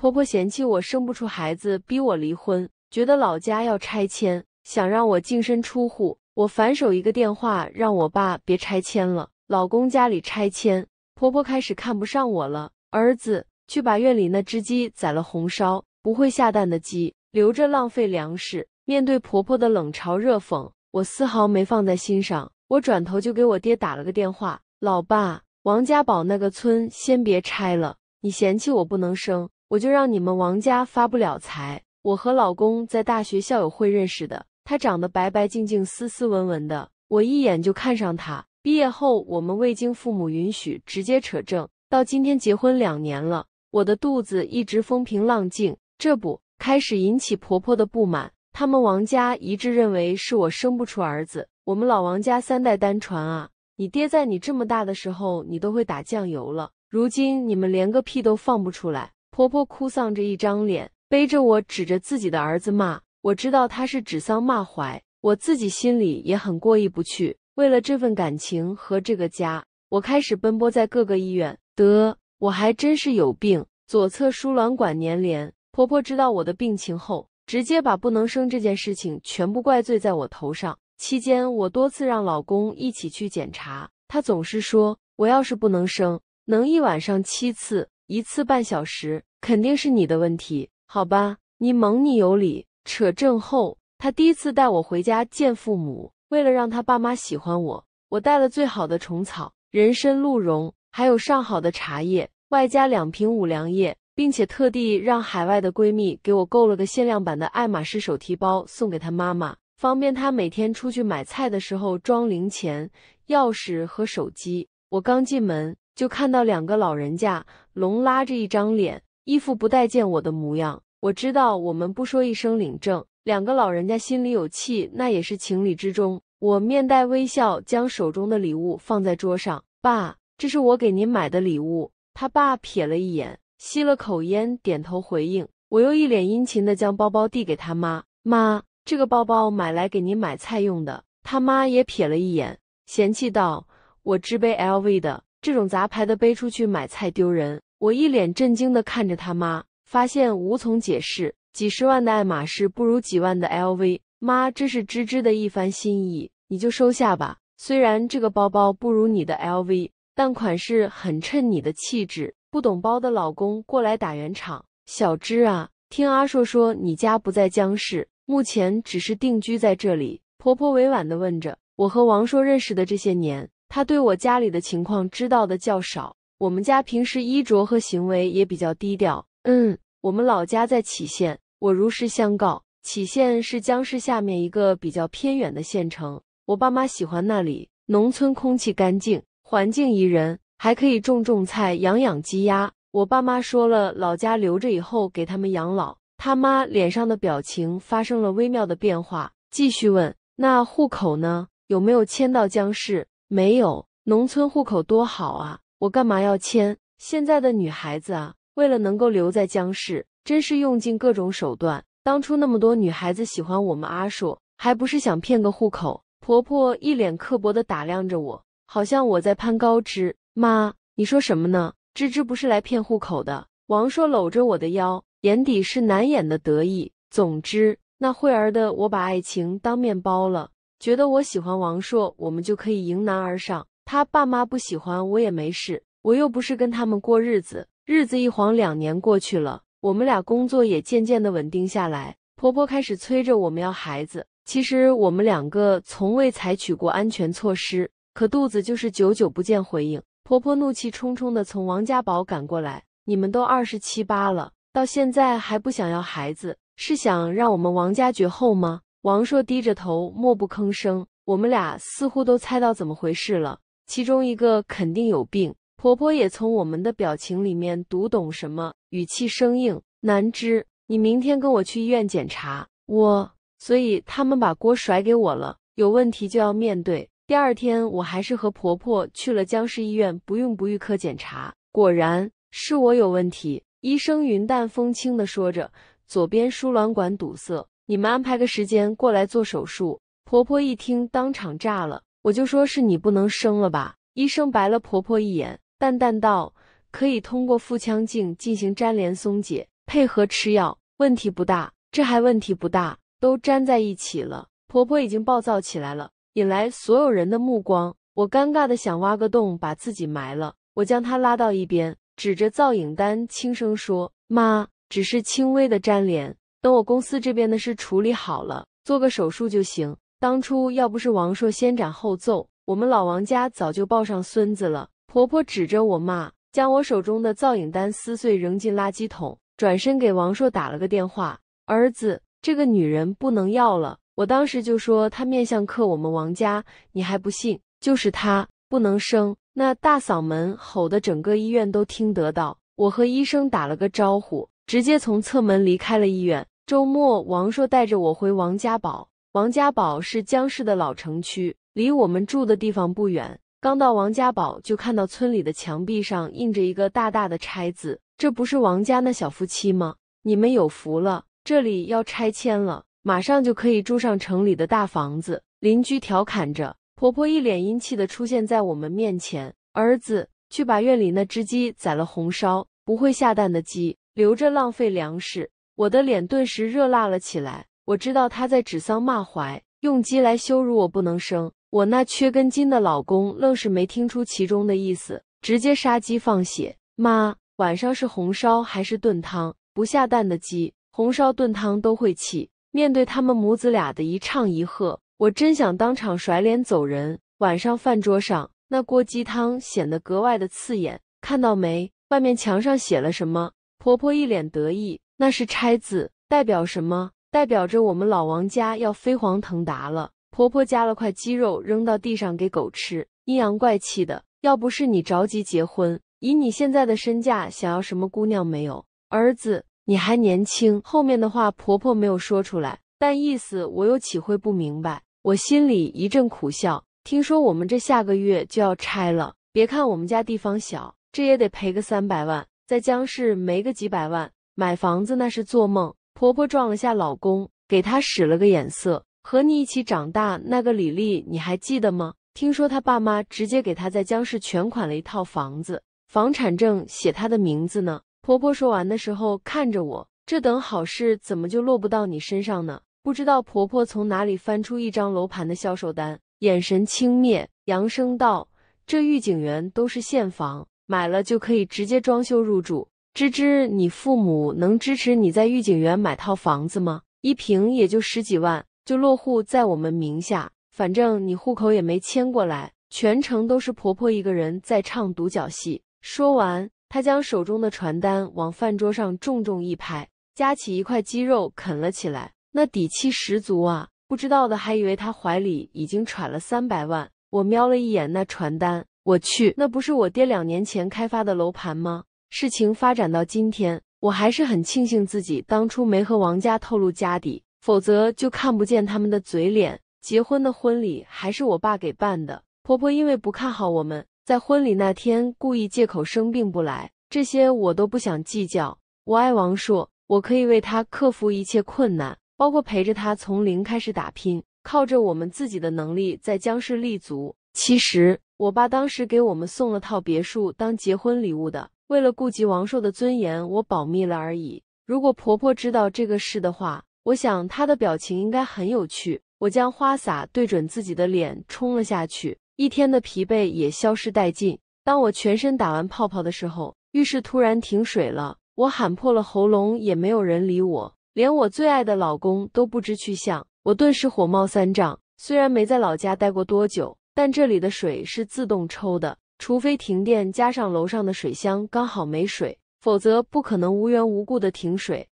婆婆嫌弃我生不出孩子，逼我离婚；觉得老家要拆迁，想让我净身出户。我反手一个电话，让我爸别拆迁了。老公家里拆迁，婆婆开始看不上我了。儿子，去把院里那只鸡宰了，红烧。不会下蛋的鸡，留着浪费粮食。面对婆婆的冷嘲热讽，我丝毫没放在心上。我转头就给我爹打了个电话：“老爸，王家堡那个村先别拆了。你嫌弃我不能生。”我就让你们王家发不了财。我和老公在大学校友会认识的，他长得白白净净、斯斯文文的，我一眼就看上他。毕业后，我们未经父母允许直接扯证，到今天结婚两年了，我的肚子一直风平浪静，这不开始引起婆婆的不满。他们王家一致认为是我生不出儿子。我们老王家三代单传啊！你爹在你这么大的时候，你都会打酱油了，如今你们连个屁都放不出来。婆婆哭丧着一张脸，背着我指着自己的儿子骂。我知道她是指桑骂槐，我自己心里也很过意不去。为了这份感情和这个家，我开始奔波在各个医院。得，我还真是有病，左侧输卵管粘连。婆婆知道我的病情后，直接把不能生这件事情全部怪罪在我头上。期间，我多次让老公一起去检查，他总是说我要是不能生，能一晚上七次，一次半小时。肯定是你的问题，好吧？你蒙你有理。扯证后，他第一次带我回家见父母。为了让他爸妈喜欢我，我带了最好的虫草、人参、鹿茸，还有上好的茶叶，外加两瓶五粮液，并且特地让海外的闺蜜给我购了个限量版的爱马仕手提包送给她妈妈，方便她每天出去买菜的时候装零钱、钥匙和手机。我刚进门就看到两个老人家，龙拉着一张脸。一副不待见我的模样，我知道我们不说一声领证，两个老人家心里有气，那也是情理之中。我面带微笑，将手中的礼物放在桌上。爸，这是我给您买的礼物。他爸瞥了一眼，吸了口烟，点头回应。我又一脸殷勤地将包包递给他妈。妈，这个包包买来给您买菜用的。他妈也瞥了一眼，嫌弃道：“我只背 LV 的，这种杂牌的背出去买菜丢人。”我一脸震惊的看着他妈，发现无从解释。几十万的爱马仕不如几万的 LV，妈，这是芝芝的一番心意，你就收下吧。虽然这个包包不如你的 LV，但款式很衬你的气质。不懂包的老公过来打圆场：“小芝啊，听阿硕说你家不在江市，目前只是定居在这里。”婆婆委婉的问着。我和王硕认识的这些年，他对我家里的情况知道的较少。我们家平时衣着和行为也比较低调。嗯，我们老家在杞县。我如实相告，杞县是江市下面一个比较偏远的县城。我爸妈喜欢那里，农村空气干净，环境宜人，还可以种种菜、养养鸡鸭。我爸妈说了，老家留着以后给他们养老。他妈脸上的表情发生了微妙的变化，继续问：“那户口呢？有没有迁到江市？”“没有，农村户口多好啊。”我干嘛要签？现在的女孩子啊，为了能够留在江氏，真是用尽各种手段。当初那么多女孩子喜欢我们阿硕，还不是想骗个户口？婆婆一脸刻薄的打量着我，好像我在攀高枝。妈，你说什么呢？芝芝不是来骗户口的。王硕搂着我的腰，眼底是难掩的得意。总之，那会儿的我把爱情当面包了，觉得我喜欢王硕，我们就可以迎难而上。他爸妈不喜欢我也没事，我又不是跟他们过日子。日子一晃两年过去了，我们俩工作也渐渐的稳定下来，婆婆开始催着我们要孩子。其实我们两个从未采取过安全措施，可肚子就是久久不见回应。婆婆怒气冲冲的从王家堡赶过来：“你们都二十七八了，到现在还不想要孩子，是想让我们王家绝后吗？”王硕低着头，默不吭声。我们俩似乎都猜到怎么回事了。其中一个肯定有病，婆婆也从我们的表情里面读懂什么，语气生硬难知。你明天跟我去医院检查，我所以他们把锅甩给我了。有问题就要面对。第二天，我还是和婆婆去了江市医院不孕不育科检查，果然是我有问题。医生云淡风轻的说着：“左边输卵管堵塞，你们安排个时间过来做手术。”婆婆一听，当场炸了。我就说是你不能生了吧？医生白了婆婆一眼，淡淡道：“可以通过腹腔镜进行粘连松解，配合吃药，问题不大。”这还问题不大？都粘在一起了。婆婆已经暴躁起来了，引来所有人的目光。我尴尬的想挖个洞把自己埋了。我将她拉到一边，指着造影单轻声说：“妈，只是轻微的粘连，等我公司这边的事处理好了，做个手术就行。”当初要不是王硕先斩后奏，我们老王家早就抱上孙子了。婆婆指着我骂，将我手中的造影单撕碎扔进垃圾桶，转身给王硕打了个电话：“儿子，这个女人不能要了。”我当时就说她面相克我们王家，你还不信？就是她不能生。那大嗓门吼得整个医院都听得到。我和医生打了个招呼，直接从侧门离开了医院。周末，王硕带着我回王家堡。王家堡是江市的老城区，离我们住的地方不远。刚到王家堡，就看到村里的墙壁上印着一个大大的“拆”字。这不是王家那小夫妻吗？你们有福了，这里要拆迁了，马上就可以住上城里的大房子。邻居调侃着，婆婆一脸阴气的出现在我们面前：“儿子，去把院里那只鸡宰了，红烧。不会下蛋的鸡，留着浪费粮食。”我的脸顿时热辣了起来。我知道他在指桑骂槐，用鸡来羞辱我不能生。我那缺根筋的老公愣是没听出其中的意思，直接杀鸡放血。妈，晚上是红烧还是炖汤？不下蛋的鸡，红烧炖汤都会气。面对他们母子俩的一唱一和，我真想当场甩脸走人。晚上饭桌上那锅鸡汤显得格外的刺眼。看到没，外面墙上写了什么？婆婆一脸得意，那是拆字，代表什么？代表着我们老王家要飞黄腾达了。婆婆夹了块鸡肉扔到地上给狗吃，阴阳怪气的。要不是你着急结婚，以你现在的身价，想要什么姑娘没有？儿子，你还年轻。后面的话婆婆没有说出来，但意思我又岂会不明白？我心里一阵苦笑。听说我们这下个月就要拆了，别看我们家地方小，这也得赔个三百万，在江市没个几百万买房子那是做梦。婆婆撞了下老公，给他使了个眼色。和你一起长大那个李丽，你还记得吗？听说她爸妈直接给她在江市全款了一套房子，房产证写她的名字呢。婆婆说完的时候，看着我，这等好事怎么就落不到你身上呢？不知道婆婆从哪里翻出一张楼盘的销售单，眼神轻蔑，扬声道：“这御景园都是现房，买了就可以直接装修入住。”芝芝，你父母能支持你在御景园买套房子吗？一平也就十几万，就落户在我们名下。反正你户口也没迁过来，全程都是婆婆一个人在唱独角戏。说完，她将手中的传单往饭桌上重重一拍，夹起一块鸡肉啃了起来，那底气十足啊！不知道的还以为她怀里已经揣了三百万。我瞄了一眼那传单，我去，那不是我爹两年前开发的楼盘吗？事情发展到今天，我还是很庆幸自己当初没和王家透露家底，否则就看不见他们的嘴脸。结婚的婚礼还是我爸给办的，婆婆因为不看好我们，在婚礼那天故意借口生病不来。这些我都不想计较。我爱王硕，我可以为他克服一切困难，包括陪着他从零开始打拼，靠着我们自己的能力在江氏立足。其实，我爸当时给我们送了套别墅当结婚礼物的。为了顾及王硕的尊严，我保密了而已。如果婆婆知道这个事的话，我想她的表情应该很有趣。我将花洒对准自己的脸冲了下去，一天的疲惫也消失殆尽。当我全身打完泡泡的时候，浴室突然停水了。我喊破了喉咙也没有人理我，连我最爱的老公都不知去向。我顿时火冒三丈。虽然没在老家待过多久，但这里的水是自动抽的。除非停电加上楼上的水箱刚好没水，否则不可能无缘无故的停水。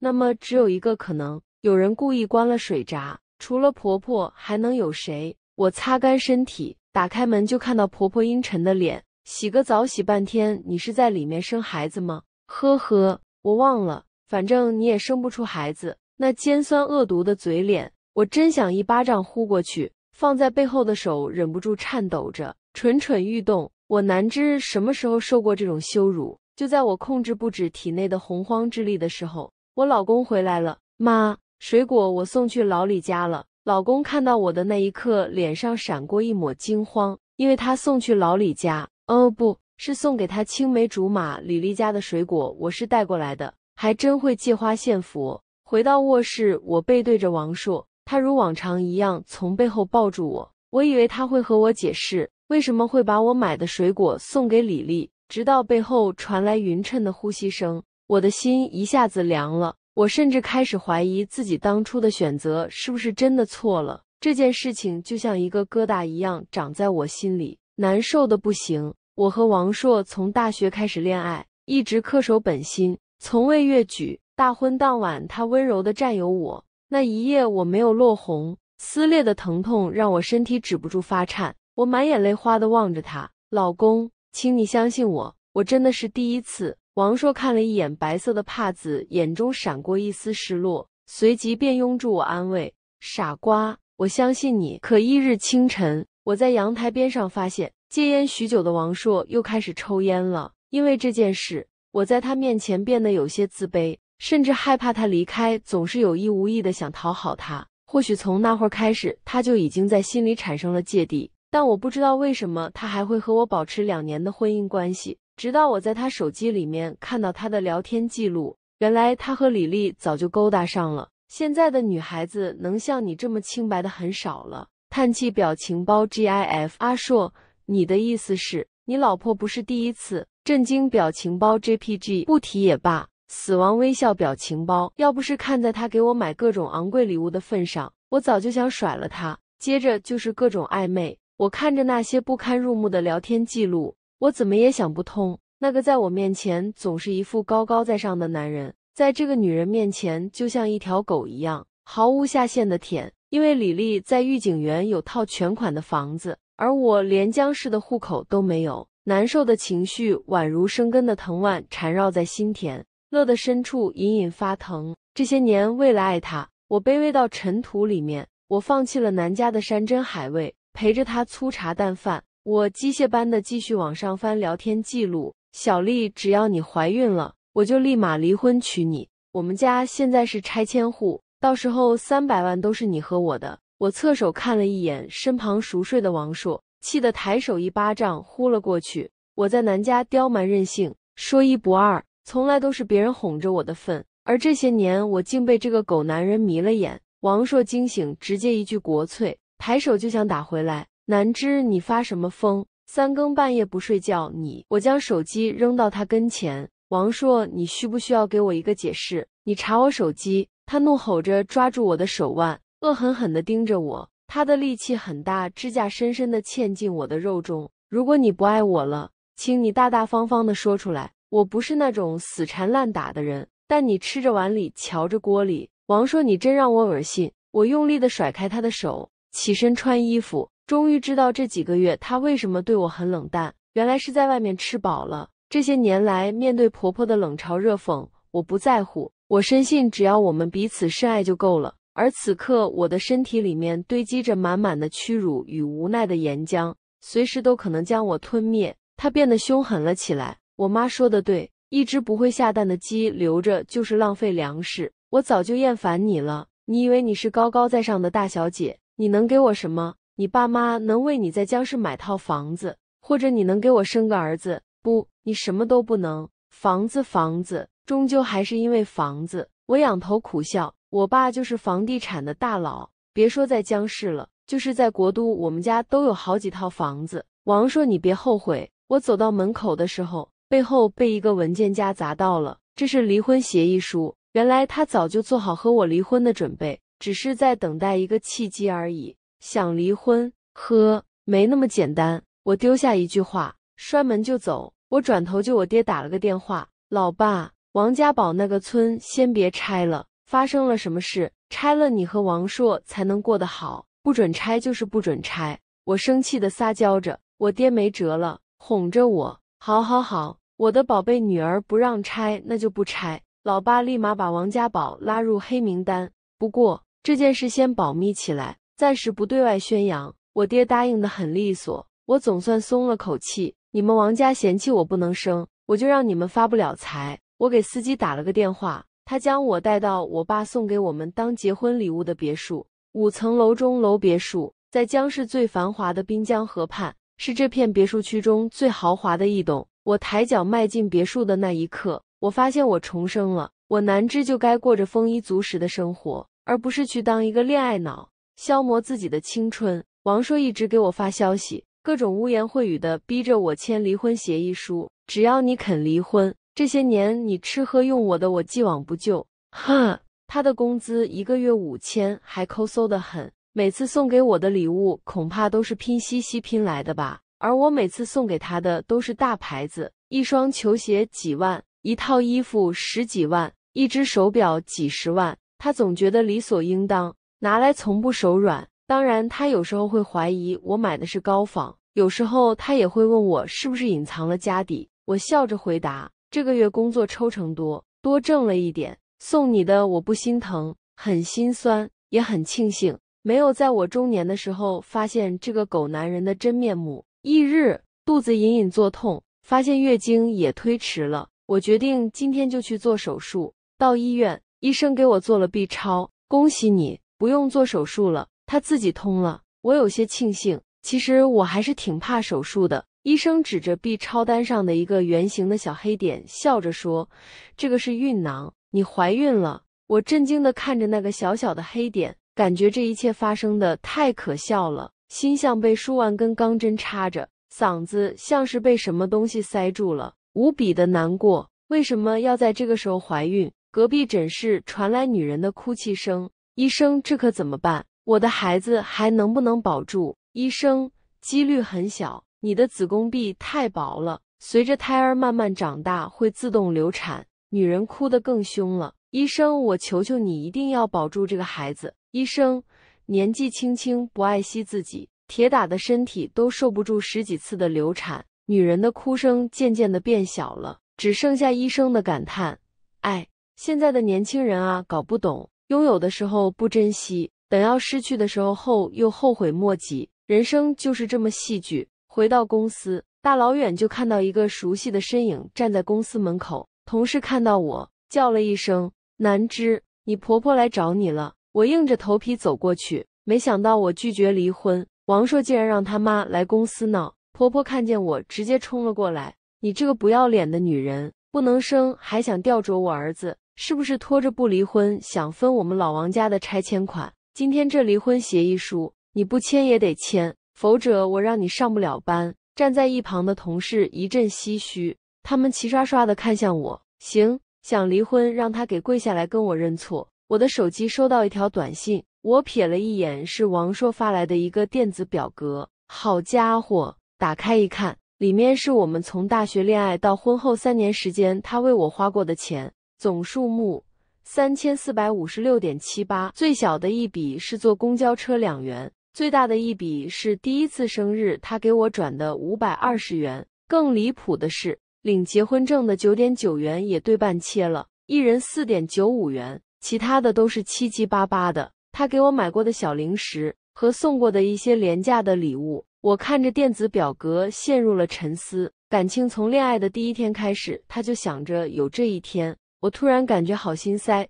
那么只有一个可能，有人故意关了水闸。除了婆婆，还能有谁？我擦干身体，打开门就看到婆婆阴沉的脸。洗个澡洗半天，你是在里面生孩子吗？呵呵，我忘了，反正你也生不出孩子。那尖酸恶毒的嘴脸，我真想一巴掌呼过去。放在背后的手忍不住颤抖着，蠢蠢欲动。我难知什么时候受过这种羞辱。就在我控制不止体内的洪荒之力的时候，我老公回来了。妈，水果我送去老李家了。老公看到我的那一刻，脸上闪过一抹惊慌，因为他送去老李家，哦，不是送给他青梅竹马李丽家的水果，我是带过来的，还真会借花献佛。回到卧室，我背对着王硕。他如往常一样从背后抱住我，我以为他会和我解释为什么会把我买的水果送给李丽，直到背后传来匀称的呼吸声，我的心一下子凉了。我甚至开始怀疑自己当初的选择是不是真的错了。这件事情就像一个疙瘩一样长在我心里，难受的不行。我和王硕从大学开始恋爱，一直恪守本心，从未越矩。大婚当晚，他温柔的占有我。那一夜我没有落红，撕裂的疼痛让我身体止不住发颤。我满眼泪花的望着他，老公，请你相信我，我真的是第一次。王硕看了一眼白色的帕子，眼中闪过一丝失落，随即便拥住我安慰：“傻瓜，我相信你。”可翌日清晨，我在阳台边上发现，戒烟许久的王硕又开始抽烟了。因为这件事，我在他面前变得有些自卑。甚至害怕他离开，总是有意无意的想讨好他。或许从那会儿开始，他就已经在心里产生了芥蒂。但我不知道为什么他还会和我保持两年的婚姻关系，直到我在他手机里面看到他的聊天记录。原来他和李丽早就勾搭上了。现在的女孩子能像你这么清白的很少了。叹气表情包 GIF，阿硕，你的意思是你老婆不是第一次？震惊表情包 JPG，不提也罢。死亡微笑表情包，要不是看在他给我买各种昂贵礼物的份上，我早就想甩了他。接着就是各种暧昧。我看着那些不堪入目的聊天记录，我怎么也想不通，那个在我面前总是一副高高在上的男人，在这个女人面前就像一条狗一样，毫无下限的舔。因为李丽在御景园有套全款的房子，而我连江市的户口都没有，难受的情绪宛如生根的藤蔓，缠绕在心田。乐的深处隐隐发疼。这些年为了爱他，我卑微到尘土里面。我放弃了南家的山珍海味，陪着他粗茶淡饭。我机械般的继续往上翻聊天记录。小丽，只要你怀孕了，我就立马离婚娶你。我们家现在是拆迁户，到时候三百万都是你和我的。我侧手看了一眼身旁熟睡的王硕，气得抬手一巴掌呼了过去。我在南家刁蛮任性，说一不二。从来都是别人哄着我的份，而这些年我竟被这个狗男人迷了眼。王硕惊醒，直接一句“国粹”，抬手就想打回来。南芝，你发什么疯？三更半夜不睡觉，你……我将手机扔到他跟前。王硕，你需不需要给我一个解释？你查我手机？他怒吼着，抓住我的手腕，恶狠狠地盯着我。他的力气很大，指甲深深地嵌进我的肉中。如果你不爱我了，请你大大方方地说出来。我不是那种死缠烂打的人，但你吃着碗里瞧着锅里。王硕，你真让我恶心！我用力的甩开他的手，起身穿衣服。终于知道这几个月他为什么对我很冷淡，原来是在外面吃饱了。这些年来，面对婆婆的冷嘲热讽，我不在乎。我深信，只要我们彼此深爱就够了。而此刻，我的身体里面堆积着满满的屈辱与无奈的岩浆，随时都可能将我吞灭。他变得凶狠了起来。我妈说的对，一只不会下蛋的鸡留着就是浪费粮食。我早就厌烦你了。你以为你是高高在上的大小姐，你能给我什么？你爸妈能为你在江市买套房子，或者你能给我生个儿子？不，你什么都不能。房子，房子，终究还是因为房子。我仰头苦笑。我爸就是房地产的大佬，别说在江市了，就是在国都，我们家都有好几套房子。王硕，你别后悔。我走到门口的时候。背后被一个文件夹砸到了，这是离婚协议书。原来他早就做好和我离婚的准备，只是在等待一个契机而已。想离婚？呵，没那么简单。我丢下一句话，摔门就走。我转头就我爹打了个电话：“老爸，王家堡那个村先别拆了。发生了什么事？拆了你和王硕才能过得好。不准拆，就是不准拆。”我生气的撒娇着，我爹没辙了，哄着我。好，好，好，我的宝贝女儿不让拆，那就不拆。老爸立马把王家宝拉入黑名单。不过这件事先保密起来，暂时不对外宣扬。我爹答应的很利索，我总算松了口气。你们王家嫌弃我不能生，我就让你们发不了财。我给司机打了个电话，他将我带到我爸送给我们当结婚礼物的别墅——五层楼中楼别墅，在江市最繁华的滨江河畔。是这片别墅区中最豪华的一栋。我抬脚迈进别墅的那一刻，我发现我重生了。我南知就该过着丰衣足食的生活，而不是去当一个恋爱脑，消磨自己的青春。王硕一直给我发消息，各种污言秽语的逼着我签离婚协议书。只要你肯离婚，这些年你吃喝用我的，我既往不咎。哈，他的工资一个月五千，还抠搜的很。每次送给我的礼物，恐怕都是拼夕夕拼来的吧。而我每次送给他的都是大牌子，一双球鞋几万，一套衣服十几万，一只手表几十万。他总觉得理所应当，拿来从不手软。当然，他有时候会怀疑我买的是高仿，有时候他也会问我是不是隐藏了家底。我笑着回答：“这个月工作抽成多多挣了一点，送你的我不心疼，很心酸，也很庆幸。”没有在我中年的时候发现这个狗男人的真面目。翌日，肚子隐隐作痛，发现月经也推迟了。我决定今天就去做手术。到医院，医生给我做了 B 超，恭喜你，不用做手术了，它自己通了。我有些庆幸，其实我还是挺怕手术的。医生指着 B 超单上的一个圆形的小黑点，笑着说：“这个是孕囊，你怀孕了。”我震惊地看着那个小小的黑点。感觉这一切发生的太可笑了，心像被数万根钢针插着，嗓子像是被什么东西塞住了，无比的难过。为什么要在这个时候怀孕？隔壁诊室传来女人的哭泣声。医生，这可怎么办？我的孩子还能不能保住？医生，几率很小，你的子宫壁太薄了，随着胎儿慢慢长大，会自动流产。女人哭得更凶了。医生，我求求你，一定要保住这个孩子。医生年纪轻轻不爱惜自己，铁打的身体都受不住十几次的流产。女人的哭声渐渐的变小了，只剩下医生的感叹：“哎，现在的年轻人啊，搞不懂，拥有的时候不珍惜，等要失去的时候后又后悔莫及。人生就是这么戏剧。”回到公司，大老远就看到一个熟悉的身影站在公司门口。同事看到我，叫了一声：“南芝，你婆婆来找你了。”我硬着头皮走过去，没想到我拒绝离婚，王硕竟然让他妈来公司闹。婆婆看见我，直接冲了过来：“你这个不要脸的女人，不能生还想吊着我儿子，是不是拖着不离婚想分我们老王家的拆迁款？今天这离婚协议书你不签也得签，否则我让你上不了班。”站在一旁的同事一阵唏嘘，他们齐刷刷的看向我。行，想离婚让他给跪下来跟我认错。我的手机收到一条短信，我瞥了一眼，是王硕发来的一个电子表格。好家伙，打开一看，里面是我们从大学恋爱到婚后三年时间，他为我花过的钱，总数目三千四百五十六点七八。最小的一笔是坐公交车两元，最大的一笔是第一次生日他给我转的五百二十元。更离谱的是，领结婚证的九点九元也对半切了，一人四点九五元。其他的都是七七八八的，他给我买过的小零食和送过的一些廉价的礼物。我看着电子表格陷入了沉思，感情从恋爱的第一天开始，他就想着有这一天。我突然感觉好心塞，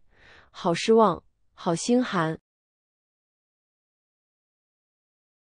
好失望，好心寒。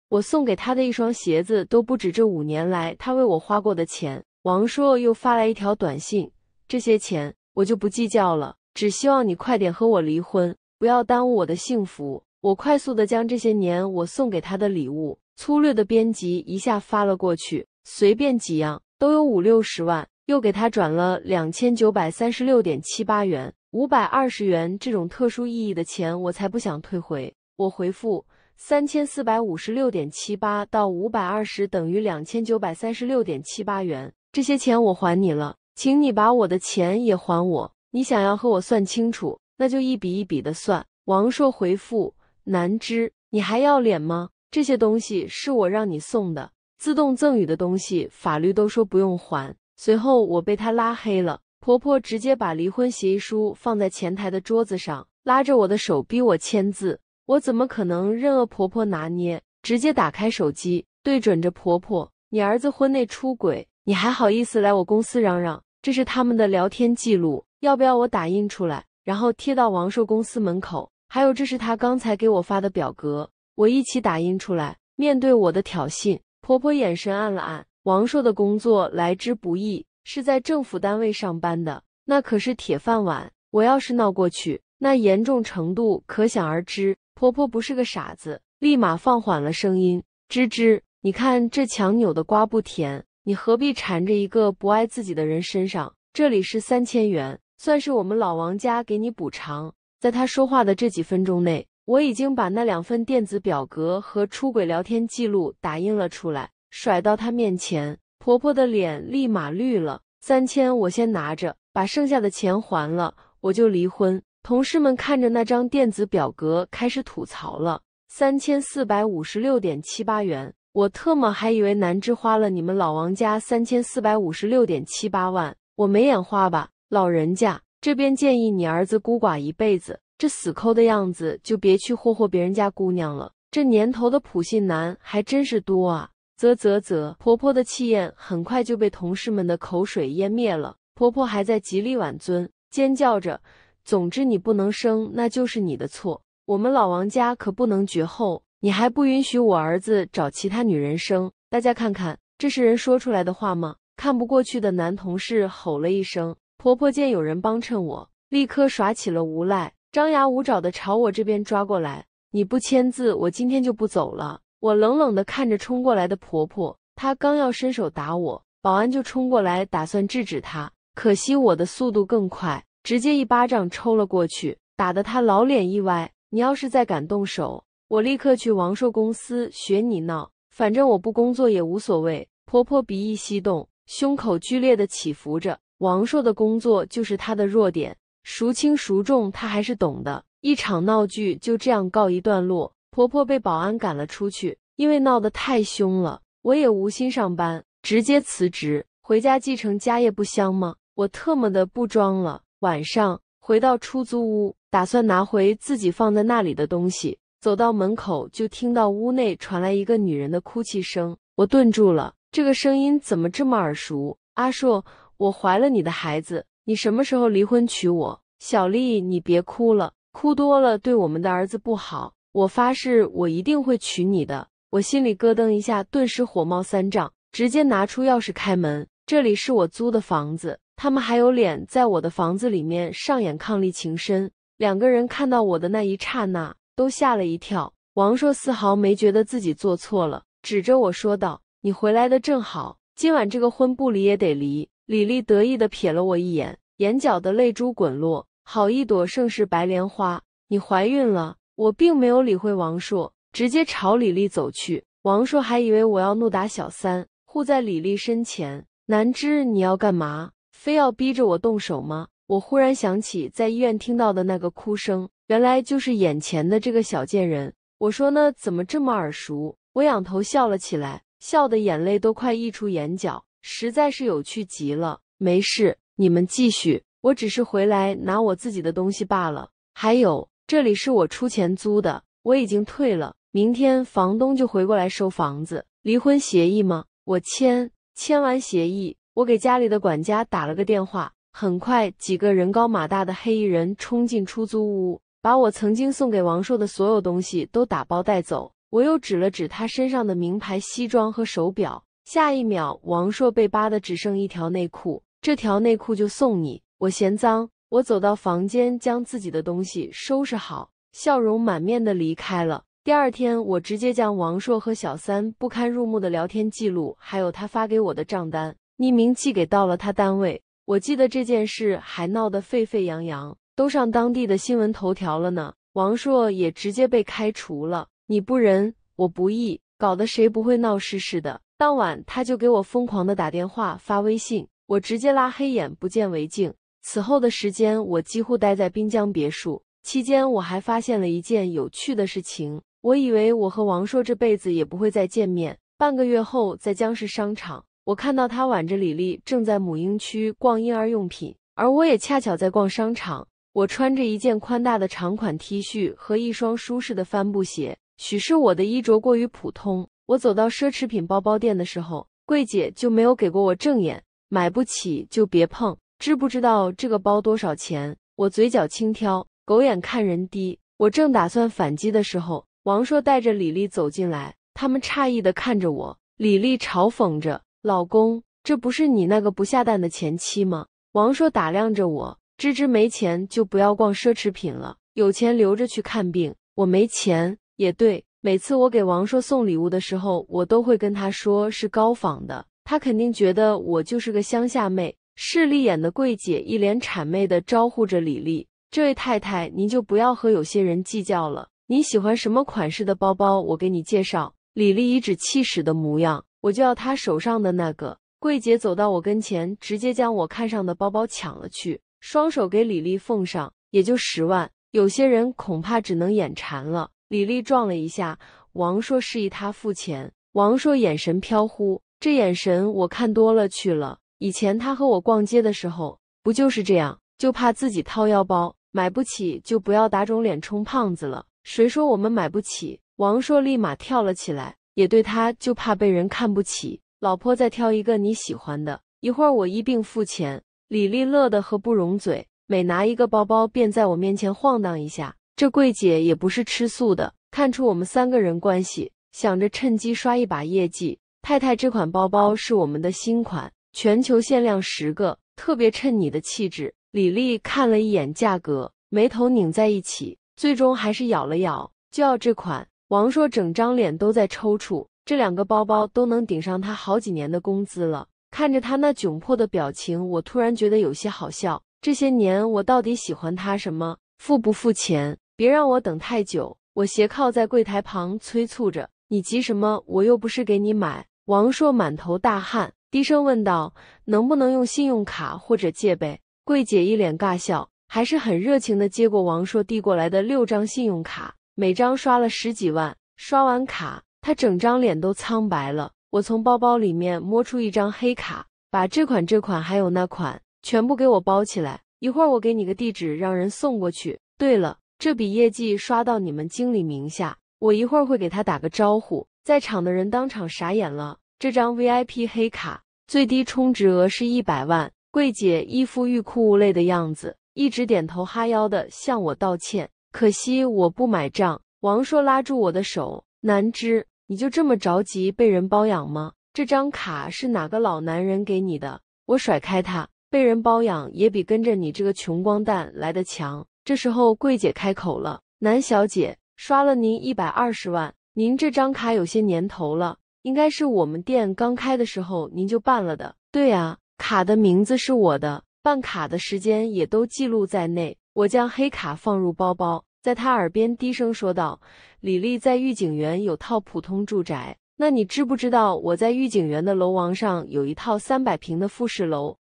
我送给他的一双鞋子都不止这五年来他为我花过的钱。王硕又发来一条短信：“这些钱我就不计较了。”只希望你快点和我离婚，不要耽误我的幸福。我快速的将这些年我送给他的礼物粗略的编辑一下发了过去，随便几样都有五六十万，又给他转了两千九百三十六点七八元、五百二十元这种特殊意义的钱，我才不想退回。我回复三千四百五十六点七八到五百二十等于两千九百三十六点七八元，这些钱我还你了，请你把我的钱也还我。你想要和我算清楚，那就一笔一笔的算。王硕回复南芝：“你还要脸吗？这些东西是我让你送的，自动赠与的东西，法律都说不用还。”随后我被他拉黑了。婆婆直接把离婚协议书放在前台的桌子上，拉着我的手逼我签字。我怎么可能任恶婆婆拿捏？直接打开手机，对准着婆婆：“你儿子婚内出轨，你还好意思来我公司嚷嚷？”这是他们的聊天记录。要不要我打印出来，然后贴到王硕公司门口？还有，这是他刚才给我发的表格，我一起打印出来。面对我的挑衅，婆婆眼神暗了暗。王硕的工作来之不易，是在政府单位上班的，那可是铁饭碗。我要是闹过去，那严重程度可想而知。婆婆不是个傻子，立马放缓了声音：“芝芝，你看这强扭的瓜不甜，你何必缠着一个不爱自己的人身上？这里是三千元。”算是我们老王家给你补偿。在他说话的这几分钟内，我已经把那两份电子表格和出轨聊天记录打印了出来，甩到他面前。婆婆的脸立马绿了。三千我先拿着，把剩下的钱还了，我就离婚。同事们看着那张电子表格，开始吐槽了。三千四百五十六点七八元，我特么还以为南芝花了你们老王家三千四百五十六点七八万，我没眼花吧？老人家这边建议你儿子孤寡一辈子，这死抠的样子就别去霍霍别人家姑娘了。这年头的普信男还真是多啊！啧啧啧，婆婆的气焰很快就被同事们的口水淹灭了。婆婆还在极力挽尊，尖叫着：“总之你不能生，那就是你的错。我们老王家可不能绝后，你还不允许我儿子找其他女人生？”大家看看，这是人说出来的话吗？看不过去的男同事吼了一声。婆婆见有人帮衬我，立刻耍起了无赖，张牙舞爪的朝我这边抓过来。你不签字，我今天就不走了。我冷冷的看着冲过来的婆婆，她刚要伸手打我，保安就冲过来打算制止她。可惜我的速度更快，直接一巴掌抽了过去，打得她老脸一歪。你要是再敢动手，我立刻去王硕公司学你闹。反正我不工作也无所谓。婆婆鼻翼翕动，胸口剧烈的起伏着。王硕的工作就是他的弱点，孰轻孰重，他还是懂的。一场闹剧就这样告一段落，婆婆被保安赶了出去，因为闹得太凶了。我也无心上班，直接辞职回家继承家业不香吗？我特么的不装了。晚上回到出租屋，打算拿回自己放在那里的东西，走到门口就听到屋内传来一个女人的哭泣声，我顿住了，这个声音怎么这么耳熟？阿硕。我怀了你的孩子，你什么时候离婚娶我？小丽，你别哭了，哭多了对我们的儿子不好。我发誓，我一定会娶你的。我心里咯噔一下，顿时火冒三丈，直接拿出钥匙开门。这里是我租的房子，他们还有脸在我的房子里面上演伉俪情深？两个人看到我的那一刹那，都吓了一跳。王硕丝毫没觉得自己做错了，指着我说道：“你回来的正好，今晚这个婚不离也得离。”李丽得意地瞥了我一眼，眼角的泪珠滚落，好一朵盛世白莲花！你怀孕了。我并没有理会王硕，直接朝李丽走去。王硕还以为我要怒打小三，护在李丽身前。南芝，你要干嘛？非要逼着我动手吗？我忽然想起在医院听到的那个哭声，原来就是眼前的这个小贱人。我说呢，怎么这么耳熟？我仰头笑了起来，笑得眼泪都快溢出眼角。实在是有趣极了。没事，你们继续，我只是回来拿我自己的东西罢了。还有，这里是我出钱租的，我已经退了，明天房东就回过来收房子。离婚协议吗？我签。签完协议，我给家里的管家打了个电话，很快，几个人高马大的黑衣人冲进出租屋，把我曾经送给王硕的所有东西都打包带走。我又指了指他身上的名牌西装和手表。下一秒，王硕被扒的只剩一条内裤，这条内裤就送你。我嫌脏，我走到房间，将自己的东西收拾好，笑容满面的离开了。第二天，我直接将王硕和小三不堪入目的聊天记录，还有他发给我的账单，匿名寄给到了他单位。我记得这件事还闹得沸沸扬扬，都上当地的新闻头条了呢。王硕也直接被开除了。你不仁，我不义，搞得谁不会闹事似的。当晚他就给我疯狂的打电话发微信，我直接拉黑眼不见为净。此后的时间，我几乎待在滨江别墅。期间我还发现了一件有趣的事情，我以为我和王硕这辈子也不会再见面。半个月后，在江市商场，我看到他挽着李丽，正在母婴区逛婴儿用品，而我也恰巧在逛商场。我穿着一件宽大的长款 T 恤和一双舒适的帆布鞋，许是我的衣着过于普通。我走到奢侈品包包店的时候，柜姐就没有给过我正眼，买不起就别碰，知不知道这个包多少钱？我嘴角轻挑，狗眼看人低。我正打算反击的时候，王硕带着李丽走进来，他们诧异的看着我。李丽嘲讽着：“老公，这不是你那个不下蛋的前妻吗？”王硕打量着我：“芝芝没钱就不要逛奢侈品了，有钱留着去看病。”我没钱，也对。每次我给王硕送礼物的时候，我都会跟他说是高仿的，他肯定觉得我就是个乡下妹。势利眼的柜姐一脸谄媚地招呼着李丽：“这位太太，您就不要和有些人计较了。你喜欢什么款式的包包，我给你介绍。”李丽颐指气使的模样，我就要她手上的那个。柜姐走到我跟前，直接将我看上的包包抢了去，双手给李丽奉上，也就十万。有些人恐怕只能眼馋了。李丽撞了一下，王硕示意他付钱。王硕眼神飘忽，这眼神我看多了去了。以前他和我逛街的时候不就是这样，就怕自己掏腰包买不起，就不要打肿脸充胖子了。谁说我们买不起？王硕立马跳了起来，也对，他就怕被人看不起。老婆，再挑一个你喜欢的，一会儿我一并付钱。李丽乐得合不拢嘴，每拿一个包包便在我面前晃荡一下。这柜姐也不是吃素的，看出我们三个人关系，想着趁机刷一把业绩。太太，这款包包是我们的新款，全球限量十个，特别衬你的气质。李丽看了一眼价格，眉头拧在一起，最终还是咬了咬，就要这款。王硕整张脸都在抽搐，这两个包包都能顶上他好几年的工资了。看着他那窘迫的表情，我突然觉得有些好笑。这些年我到底喜欢他什么？付不付钱？别让我等太久！我斜靠在柜台旁，催促着：“你急什么？我又不是给你买。”王硕满头大汗，低声问道：“能不能用信用卡或者借呗？”柜姐一脸尬笑，还是很热情地接过王硕递过来的六张信用卡，每张刷了十几万。刷完卡，他整张脸都苍白了。我从包包里面摸出一张黑卡，把这款、这款还有那款全部给我包起来。一会儿我给你个地址，让人送过去。对了。这笔业绩刷到你们经理名下，我一会儿会给他打个招呼。在场的人当场傻眼了。这张 VIP 黑卡最低充值额是一百万。柜姐一副欲哭无泪的样子，一直点头哈腰的向我道歉。可惜我不买账。王硕拉住我的手：“南芝，你就这么着急被人包养吗？这张卡是哪个老男人给你的？”我甩开他，被人包养也比跟着你这个穷光蛋来的强。这时候，柜姐开口了：“南小姐，刷了您一百二十万，您这张卡有些年头了，应该是我们店刚开的时候您就办了的。”“对呀，卡的名字是我的，办卡的时间也都记录在内。”我将黑卡放入包包，在他耳边低声说道：“李丽在御景园有套普通住宅，那你知不知道我在御景园的楼王上有一套三百平的复式楼？”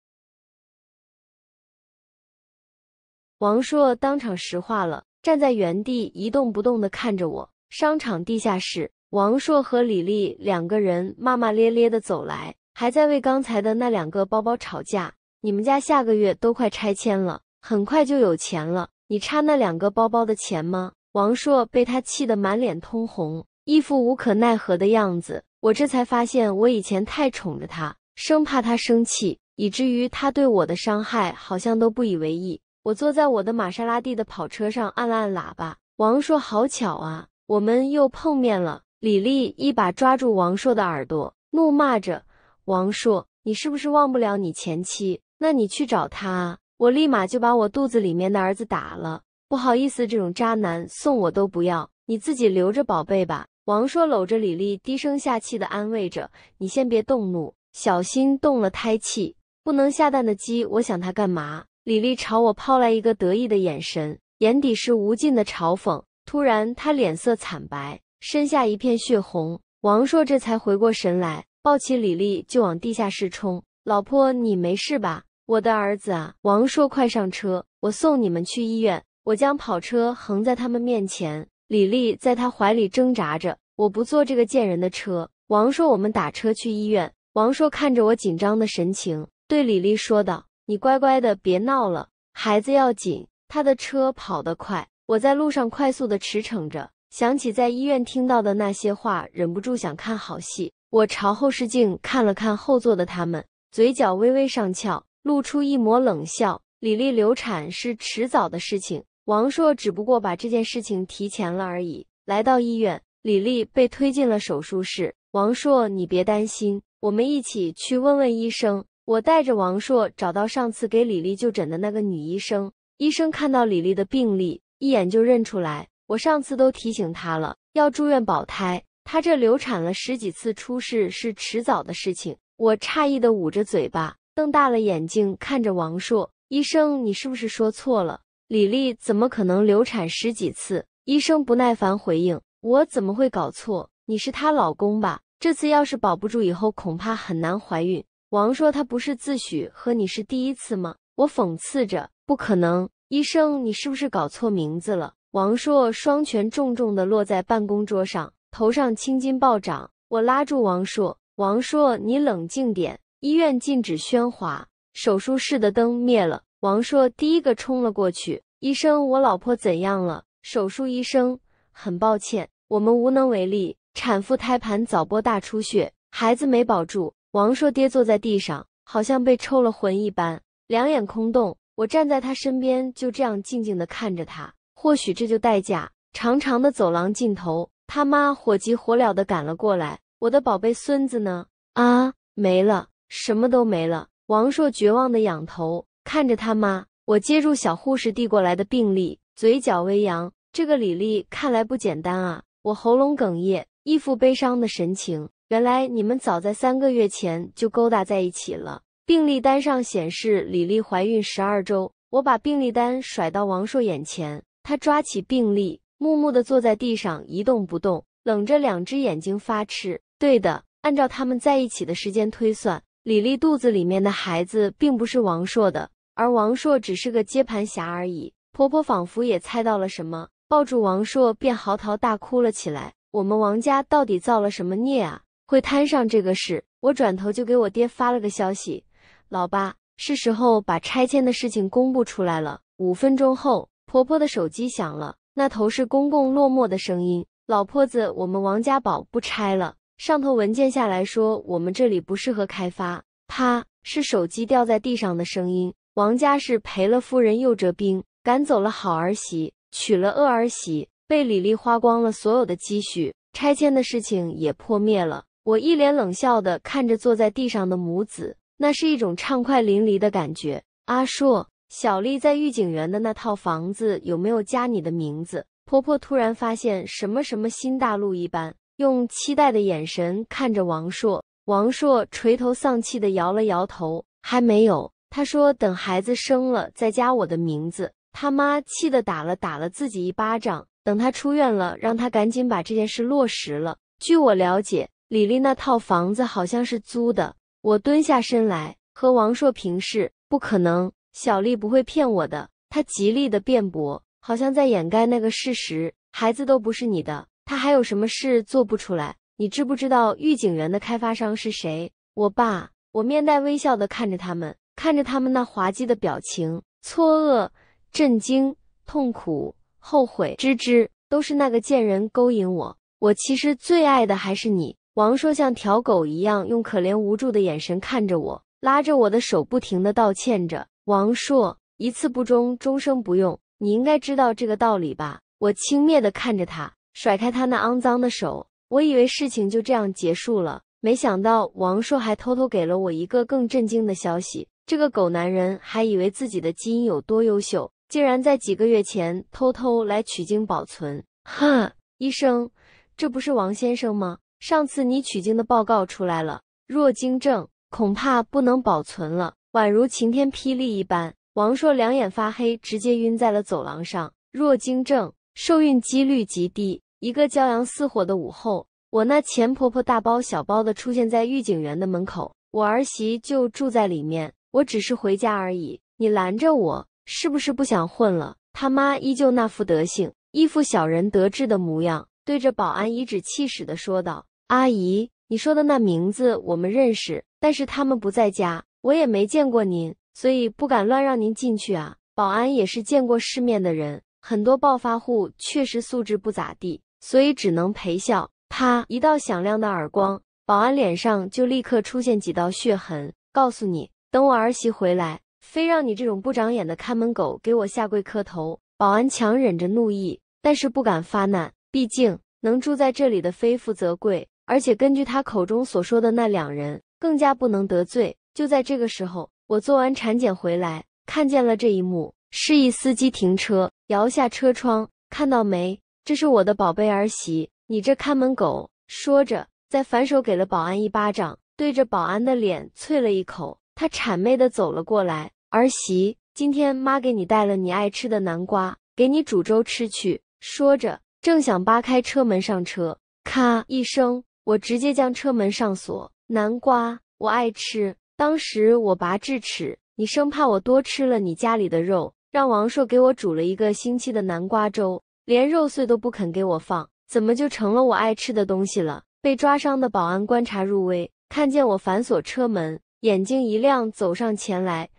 王硕当场石化了，站在原地一动不动的看着我。商场地下室，王硕和李丽两个人骂骂咧咧的走来，还在为刚才的那两个包包吵架。你们家下个月都快拆迁了，很快就有钱了，你差那两个包包的钱吗？王硕被他气得满脸通红，一副无可奈何的样子。我这才发现，我以前太宠着他，生怕他生气，以至于他对我的伤害好像都不以为意。我坐在我的玛莎拉蒂的跑车上，按了按喇叭。王硕，好巧啊，我们又碰面了。李丽一把抓住王硕的耳朵，怒骂着：“王硕，你是不是忘不了你前妻？那你去找她！我立马就把我肚子里面的儿子打了。不好意思，这种渣男送我都不要，你自己留着宝贝吧。”王硕搂着李丽，低声下气的安慰着：“你先别动怒，小心动了胎气。不能下蛋的鸡，我想它干嘛？”李丽朝我抛来一个得意的眼神，眼底是无尽的嘲讽。突然，她脸色惨白，身下一片血红。王硕这才回过神来，抱起李丽就往地下室冲。“老婆，你没事吧？我的儿子啊！”王硕，快上车，我送你们去医院。我将跑车横在他们面前，李丽在他怀里挣扎着：“我不坐这个贱人的车。”王硕，我们打车去医院。王硕看着我紧张的神情，对李丽说道。你乖乖的，别闹了，孩子要紧。他的车跑得快，我在路上快速的驰骋着，想起在医院听到的那些话，忍不住想看好戏。我朝后视镜看了看后座的他们，嘴角微微上翘，露出一抹冷笑。李丽流产是迟早的事情，王硕只不过把这件事情提前了而已。来到医院，李丽被推进了手术室。王硕，你别担心，我们一起去问问医生。我带着王硕找到上次给李丽就诊的那个女医生。医生看到李丽的病历，一眼就认出来。我上次都提醒她了，要住院保胎。她这流产了十几次，出事是迟早的事情。我诧异的捂着嘴巴，瞪大了眼睛看着王硕。医生，你是不是说错了？李丽怎么可能流产十几次？医生不耐烦回应：“我怎么会搞错？你是她老公吧？这次要是保不住，以后恐怕很难怀孕。”王硕，他不是自诩和你是第一次吗？我讽刺着，不可能！医生，你是不是搞错名字了？王硕双拳重重地落在办公桌上，头上青筋暴涨。我拉住王硕，王硕，你冷静点。医院禁止喧哗。手术室的灯灭了，王硕第一个冲了过去。医生，我老婆怎样了？手术医生，很抱歉，我们无能为力。产妇胎盘早剥大出血，孩子没保住。王硕跌坐在地上，好像被抽了魂一般，两眼空洞。我站在他身边，就这样静静的看着他。或许这就代价。长长的走廊尽头，他妈火急火燎的赶了过来：“我的宝贝孙子呢？啊，没了，什么都没了。”王硕绝望的仰头看着他妈。我接住小护士递过来的病历，嘴角微扬。这个李丽看来不简单啊！我喉咙哽咽，一副悲伤的神情。原来你们早在三个月前就勾搭在一起了。病历单上显示李丽怀孕十二周，我把病历单甩到王硕眼前，他抓起病历，木木的坐在地上一动不动，冷着两只眼睛发痴。对的，按照他们在一起的时间推算，李丽肚子里面的孩子并不是王硕的，而王硕只是个接盘侠而已。婆婆仿佛也猜到了什么，抱住王硕便嚎啕大哭了起来。我们王家到底造了什么孽啊？会摊上这个事，我转头就给我爹发了个消息：“老爸，是时候把拆迁的事情公布出来了。”五分钟后，婆婆的手机响了，那头是公公落寞的声音：“老婆子，我们王家堡不拆了，上头文件下来说我们这里不适合开发。”啪，是手机掉在地上的声音。王家是赔了夫人又折兵，赶走了好儿媳，娶了恶儿媳，被李丽花光了所有的积蓄，拆迁的事情也破灭了。我一脸冷笑的看着坐在地上的母子，那是一种畅快淋漓的感觉。阿硕，小丽在御景园的那套房子有没有加你的名字？婆婆突然发现什么什么新大陆一般，用期待的眼神看着王硕。王硕垂头丧气的摇了摇头，还没有。他说等孩子生了再加我的名字。他妈气的打了打了自己一巴掌。等他出院了，让他赶紧把这件事落实了。据我了解。李丽那套房子好像是租的。我蹲下身来和王硕平视。不可能，小丽不会骗我的。他极力的辩驳，好像在掩盖那个事实。孩子都不是你的，他还有什么事做不出来？你知不知道御景园的开发商是谁？我爸。我面带微笑的看着他们，看着他们那滑稽的表情，错愕、震惊、痛苦、后悔，吱吱，都是那个贱人勾引我。我其实最爱的还是你。王硕像条狗一样，用可怜无助的眼神看着我，拉着我的手，不停地道歉着。王硕一次不忠，终生不用，你应该知道这个道理吧？我轻蔑地看着他，甩开他那肮脏的手。我以为事情就这样结束了，没想到王硕还偷偷给了我一个更震惊的消息。这个狗男人还以为自己的基因有多优秀，竟然在几个月前偷偷来取经保存。哈，医生，这不是王先生吗？上次你取经的报告出来了，若经症恐怕不能保存了，宛如晴天霹雳一般。王硕两眼发黑，直接晕在了走廊上。若经症受孕几率极低。一个骄阳似火的午后，我那前婆婆大包小包的出现在御景园的门口，我儿媳就住在里面，我只是回家而已。你拦着我，是不是不想混了？他妈依旧那副德行，一副小人得志的模样，对着保安颐指气使的说道。阿姨，你说的那名字我们认识，但是他们不在家，我也没见过您，所以不敢乱让您进去啊。保安也是见过世面的人，很多暴发户确实素质不咋地，所以只能陪笑。啪！一道响亮的耳光，保安脸上就立刻出现几道血痕。告诉你，等我儿媳回来，非让你这种不长眼的看门狗给我下跪磕头。保安强忍着怒意，但是不敢发难，毕竟能住在这里的非富则贵。而且根据他口中所说的那两人更加不能得罪。就在这个时候，我做完产检回来，看见了这一幕，示意司机停车，摇下车窗，看到没？这是我的宝贝儿媳，你这看门狗！说着，再反手给了保安一巴掌，对着保安的脸啐了一口。他谄媚的走了过来，儿媳，今天妈给你带了你爱吃的南瓜，给你煮粥吃去。说着，正想扒开车门上车，咔一声。我直接将车门上锁。南瓜，我爱吃。当时我拔智齿，你生怕我多吃了你家里的肉，让王硕给我煮了一个星期的南瓜粥，连肉碎都不肯给我放，怎么就成了我爱吃的东西了？被抓伤的保安观察入微，看见我反锁车门，眼睛一亮，走上前来：“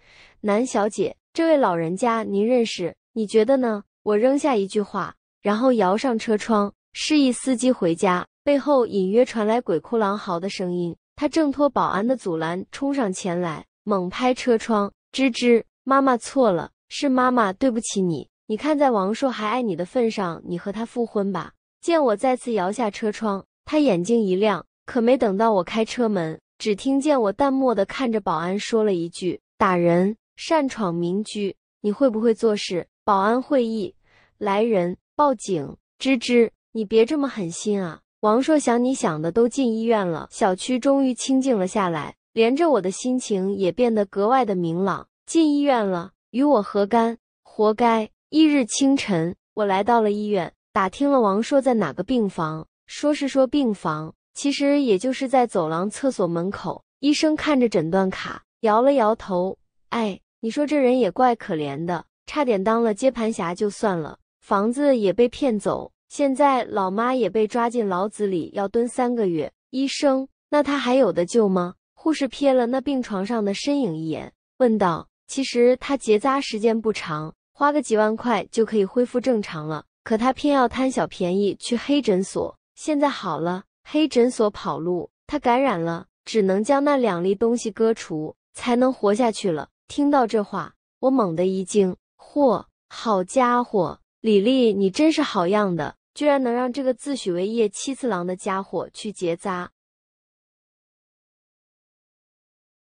南小姐，这位老人家您认识？你觉得呢？”我扔下一句话，然后摇上车窗，示意司机回家。背后隐约传来鬼哭狼嚎的声音，他挣脱保安的阻拦，冲上前来，猛拍车窗。吱吱，妈妈错了，是妈妈对不起你。你看在王硕还爱你的份上，你和他复婚吧。见我再次摇下车窗，他眼睛一亮，可没等到我开车门，只听见我淡漠的看着保安说了一句：“打人，擅闯民居，你会不会做事？”保安会意，来人，报警。吱吱，你别这么狠心啊。王硕想你想的都进医院了，小区终于清静了下来，连着我的心情也变得格外的明朗。进医院了，与我何干？活该！翌日清晨，我来到了医院，打听了王硕在哪个病房，说是说病房，其实也就是在走廊厕所门口。医生看着诊断卡，摇了摇头。哎，你说这人也怪可怜的，差点当了接盘侠，就算了，房子也被骗走。现在老妈也被抓进牢子里，要蹲三个月。医生，那他还有的救吗？护士瞥了那病床上的身影一眼，问道：“其实他结扎时间不长，花个几万块就可以恢复正常了。可他偏要贪小便宜去黑诊所。现在好了，黑诊所跑路，他感染了，只能将那两粒东西割除，才能活下去了。”听到这话，我猛地一惊：“嚯，好家伙，李丽，你真是好样的！”居然能让这个自诩为夜七次郎的家伙去结扎。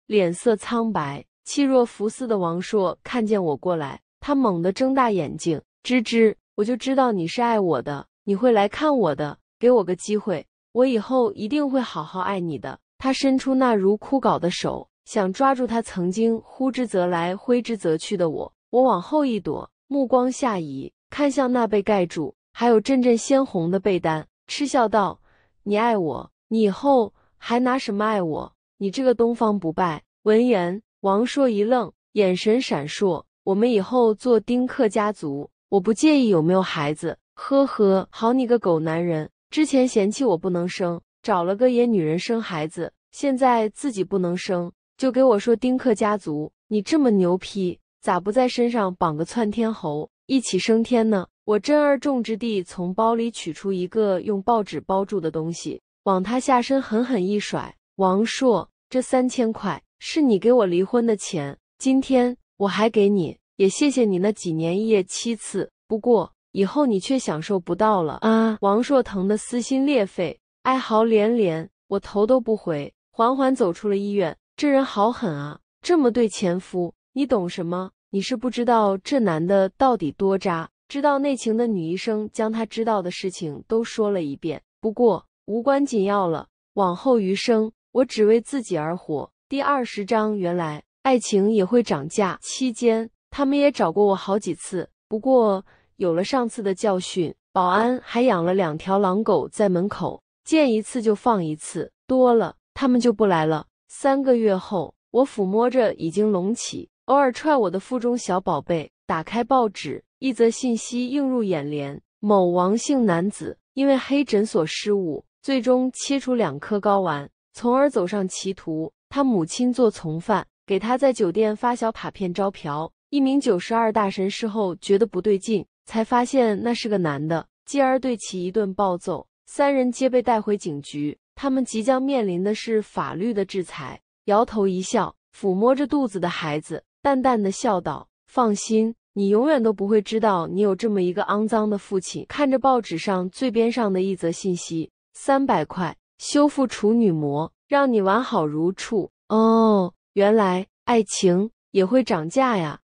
脸色苍白、气若浮丝的王硕看见我过来，他猛地睁大眼睛，吱吱！我就知道你是爱我的，你会来看我的，给我个机会，我以后一定会好好爱你的。他伸出那如枯槁的手，想抓住他曾经呼之则来、挥之则去的我，我往后一躲，目光下移，看向那被盖住。还有阵阵鲜红的被单，嗤笑道：“你爱我，你以后还拿什么爱我？你这个东方不败！”闻言，王硕一愣，眼神闪烁。我们以后做丁克家族，我不介意有没有孩子。呵呵，好你个狗男人，之前嫌弃我不能生，找了个野女人生孩子，现在自己不能生，就给我说丁克家族。你这么牛批，咋不在身上绑个窜天猴，一起升天呢？我珍而重之地从包里取出一个用报纸包住的东西，往他下身狠狠一甩。王硕，这三千块是你给我离婚的钱，今天我还给你，也谢谢你那几年一夜七次。不过以后你却享受不到了啊！王硕疼得撕心裂肺，哀嚎连连。我头都不回，缓缓走出了医院。这人好狠啊！这么对前夫，你懂什么？你是不知道这男的到底多渣。知道内情的女医生将她知道的事情都说了一遍，不过无关紧要了。往后余生，我只为自己而活。第二十章，原来爱情也会涨价。期间，他们也找过我好几次，不过有了上次的教训，保安还养了两条狼狗在门口，见一次就放一次，多了他们就不来了。三个月后，我抚摸着已经隆起、偶尔踹我的腹中小宝贝，打开报纸。一则信息映入眼帘：某王姓男子因为黑诊所失误，最终切除两颗睾丸，从而走上歧途。他母亲做从犯，给他在酒店发小卡片招嫖。一名九十二大神事后觉得不对劲，才发现那是个男的，继而对其一顿暴揍。三人皆被带回警局，他们即将面临的是法律的制裁。摇头一笑，抚摸着肚子的孩子，淡淡的笑道：“放心。”你永远都不会知道，你有这么一个肮脏的父亲。看着报纸上最边上的一则信息：三百块修复处女膜，让你完好如初。哦，原来爱情也会涨价呀！